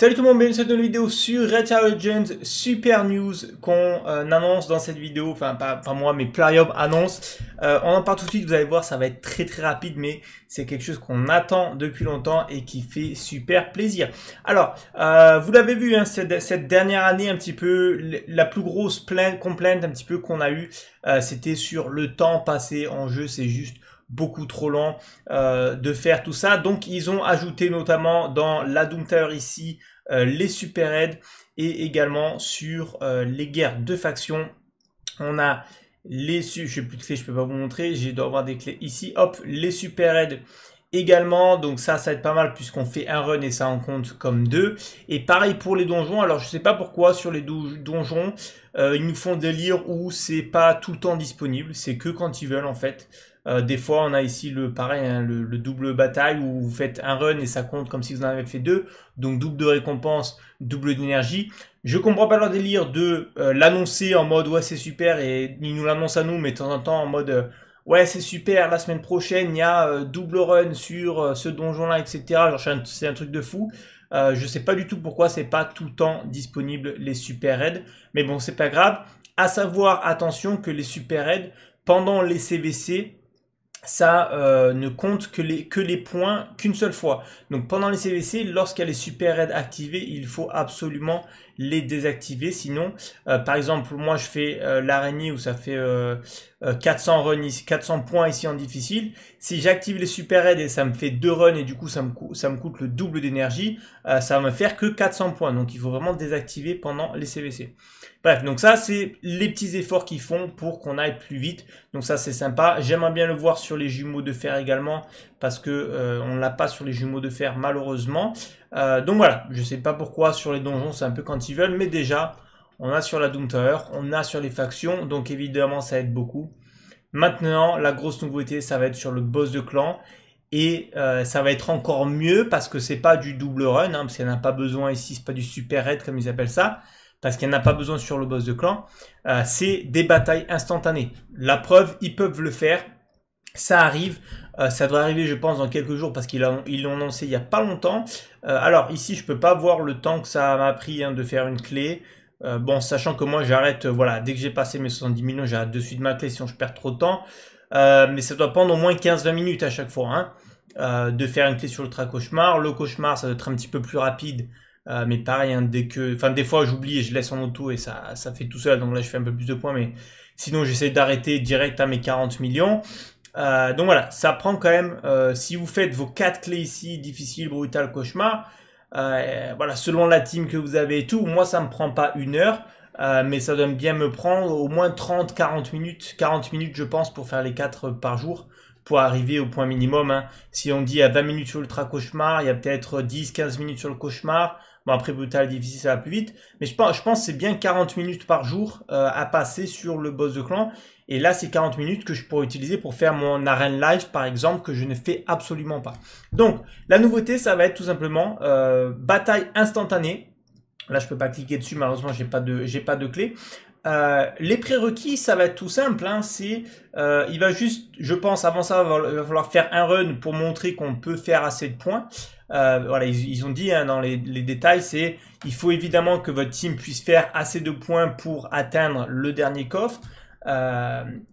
Salut tout le monde, bienvenue sur cette nouvelle vidéo sur Red Legends, super news qu'on euh, annonce dans cette vidéo, enfin pas, moi mais Plarium annonce. Euh, on en parle tout de suite, vous allez voir ça va être très très rapide mais c'est quelque chose qu'on attend depuis longtemps et qui fait super plaisir. Alors, euh, vous l'avez vu hein, cette, dernière année un petit peu, la plus grosse plainte, complainte un petit peu qu'on a eu, c'était sur le temps passé en jeu, c'est juste beaucoup trop lent euh, de faire tout ça. Donc ils ont ajouté notamment dans la Doom ici euh, les super aides et également sur euh, les guerres de factions. On a les je sais plus de clés, je peux pas vous montrer, j'ai dois des clés ici. Hop, les super aides également. Donc ça, ça va être pas mal puisqu'on fait un run et ça en compte comme deux. Et pareil pour les donjons. Alors je sais pas pourquoi sur les donjons, ils nous font délire où c'est pas tout le temps disponible. C'est que quand ils veulent en fait. Euh, des fois, on a ici le pareil, hein, le, double bataille où vous faites un run et ça compte comme si vous en avez fait deux. Donc double de récompense, double d'énergie. Je comprends pas leur délire de euh, l'annoncer en mode ouais c'est super et ils nous l'annoncent à nous, mais de temps en temps en mode euh, ouais c'est super, la semaine prochaine il y a double run sur ce donjon-là, etc. c'est un, truc de fou. Je je sais pas du tout pourquoi c'est pas tout le temps disponible les super raids, mais bon c'est pas grave. À savoir attention que les super raids pendant les CVC ça euh, ne compte que les, que les points qu'une seule fois. Donc pendant les CVC, lorsqu'il y a les super aides activées, il faut absolument les désactiver. Sinon, euh, par exemple, moi je fais euh, l'araignée où ça fait 400, 400 points ici en difficile. Si j'active les super aides et ça me fait deux runs et du coup ça me, ça me coûte le double d'énergie, ça va me faire que 400 points. Donc il faut vraiment désactiver pendant les CVC. Bref, donc ça, c'est les petits efforts qu'ils font pour qu'on aille plus vite. Donc ça, c'est sympa. J'aimerais bien le voir sur les jumeaux de fer également, parce que euh, on l'a pas sur les jumeaux de fer, malheureusement. Euh, donc voilà, je sais pas pourquoi sur les donjons, c'est un peu quand ils veulent, mais déjà, on a sur la Doom Tower, on a sur les factions, donc évidemment, ça aide beaucoup. Maintenant, la grosse nouveauté, ça va être sur le boss de clan. Et euh, ça va être encore mieux parce que c'est pas du double run, hein, parce qu'il n'y en a pas besoin ici, c'est pas du super raid comme ils appellent ça parce qu'il n'y en a pas besoin sur le boss de clan, euh, c'est des batailles instantanées. La preuve, ils peuvent le faire. Ça arrive, euh, ça doit arriver je pense dans quelques jours parce qu'ils l'ont annoncé il n'y a pas longtemps. Euh, alors ici je peux pas voir le temps que ça m'a pris hein, de faire une clé. bon, sachant que moi j'arrête, voilà, dès que j'ai passé mes 70 millions, j'arrête de suite ma clé si je perds trop de temps. mais ça doit prendre au moins 15-20 minutes à chaque fois hein, de faire une clé sur le ultra cauchemar. Le cauchemar ça doit être un petit peu plus rapide euh, mais pareil, dès que, enfin, des fois, j'oublie et je laisse en auto et ça, ça fait tout seul. Donc là, je fais un peu plus de points, mais sinon, j'essaie d'arrêter direct à mes 40 millions. Euh, donc voilà, ça prend quand même. Euh, si vous faites vos quatre clés ici, difficile, brutal, cauchemar, voilà, selon la team que vous avez et tout, moi, ça me prend pas une heure. mais ça doit bien me prendre au moins 30-40 minutes, 40 minutes je pense pour faire les quatre par jour arriver au point minimum. Hein. Si on dit à 20 minutes sur l'ultra cauchemar, il y a peut-être 10-15 minutes sur le cauchemar. Bon, après brutal, difficile, ça va plus vite. Mais je pense, je pense c'est bien 40 minutes par jour euh, à passer sur le boss de clan. Et là, c'est 40 minutes que je pourrais utiliser pour faire mon arène live, par exemple, que je ne fais absolument pas. Donc, la nouveauté, ça va être tout simplement euh, bataille instantanée. Là, je peux pas cliquer dessus, malheureusement, j'ai pas de, j'ai pas de clé. Euh, les prérequis, ça va être tout simple. Hein. c'est, euh, il va juste, je pense, avant ça, il va falloir faire un run pour montrer qu'on peut faire assez de points. Euh, voilà, ils, ont dit hein, dans les, les détails, c'est il faut évidemment que votre team puisse faire assez de points pour atteindre le dernier coffre.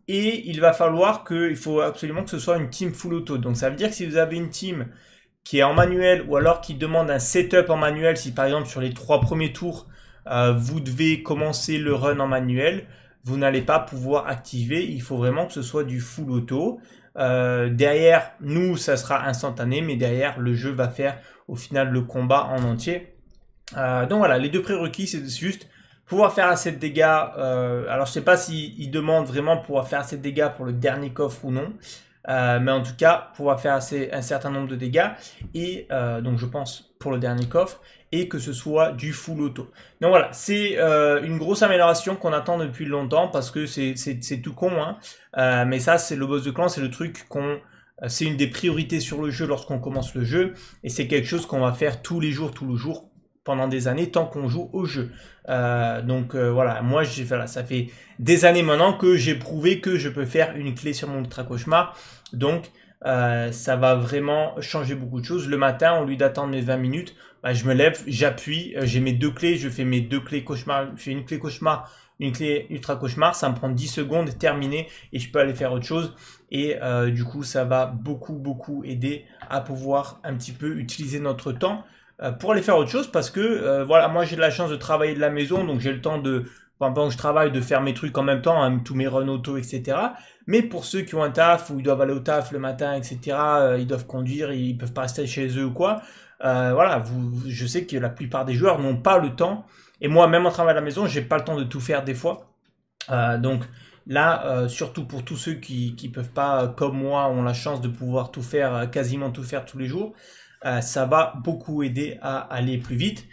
et il va falloir que, il faut absolument que ce soit une team full auto. Donc ça veut dire que si vous avez une team qui est en manuel ou alors qui demande un setup en manuel, si par exemple sur les trois premiers tours euh, vous devez commencer le run en manuel, vous n'allez pas pouvoir activer, il faut vraiment que ce soit du full auto. Euh, derrière, nous, ça sera instantané, mais derrière, le jeu va faire au final le combat en entier. Euh, donc voilà, les deux prérequis, c'est juste pouvoir faire assez de dégâts. alors, je sais pas s'il demande vraiment pouvoir faire assez de dégâts pour le dernier coffre ou non. Euh, mais en tout cas, pouvoir faire assez, un certain nombre de dégâts. Et euh, donc, je pense pour le dernier coffre. Et que ce soit du full auto. Donc voilà, c'est euh, une grosse amélioration qu'on attend depuis longtemps parce que c'est tout con. Hein. mais ça, c'est le boss de clan, c'est le truc qu'on c'est une des priorités sur le jeu lorsqu'on commence le jeu et c'est quelque chose qu'on va faire tous les jours, tous les jours pendant des années tant qu'on joue au jeu. Euh, donc euh, voilà, moi j'ai voilà, ça fait des années maintenant que j'ai prouvé que je peux faire une clé sur mon ultra cauchemar. Donc euh, ça va vraiment changer beaucoup de choses. Le matin, au lieu d'attendre mes 20 minutes, bah, je me lève, j'appuie, j'ai mes deux clés, je fais mes deux clés cauchemar, je fais une clé cauchemar, une clé ultra cauchemar, ça me prend 10 secondes, terminé, et je peux aller faire autre chose. Et du coup, ça va beaucoup, beaucoup aider à pouvoir un petit peu utiliser notre temps euh, pour aller faire autre chose parce que euh, voilà moi j'ai de la chance de travailler de la maison donc j'ai le temps de pendant que je travaille de faire mes trucs en même temps hein, tous mes run auto etc mais pour ceux qui ont un taf ou ils doivent aller au taf le matin etc euh, ils doivent conduire ils peuvent pas rester chez eux ou quoi voilà vous je sais que la plupart des joueurs n'ont pas le temps et moi même en travaillant à la maison j'ai pas le temps de tout faire des fois donc Là, surtout pour tous ceux qui ne peuvent pas, comme moi, ont la chance de pouvoir tout faire, quasiment tout faire tous les jours, euh, ça va beaucoup aider à aller plus vite.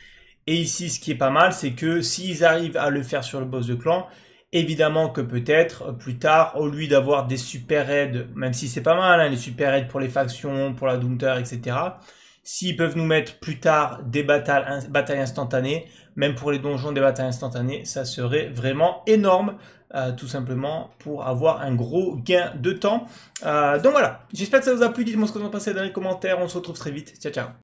Et ici, ce qui est pas mal, c'est que s'ils arrivent à le faire sur le boss de clan, évidemment que peut-être euh, plus tard, au lieu d'avoir des super aides, même si c'est pas mal, hein, les super aides pour les factions, pour la Doomter, etc., S'ils peuvent nous mettre plus tard des batailles, instantanées, même pour les donjons des batailles instantanées, ça serait vraiment énorme. Euh, tout simplement pour avoir un gros gain de temps. Euh, donc voilà, j'espère que ça vous a plu. Dites-moi ce que vous en pensez dans les commentaires. On se retrouve très vite. Ciao, ciao.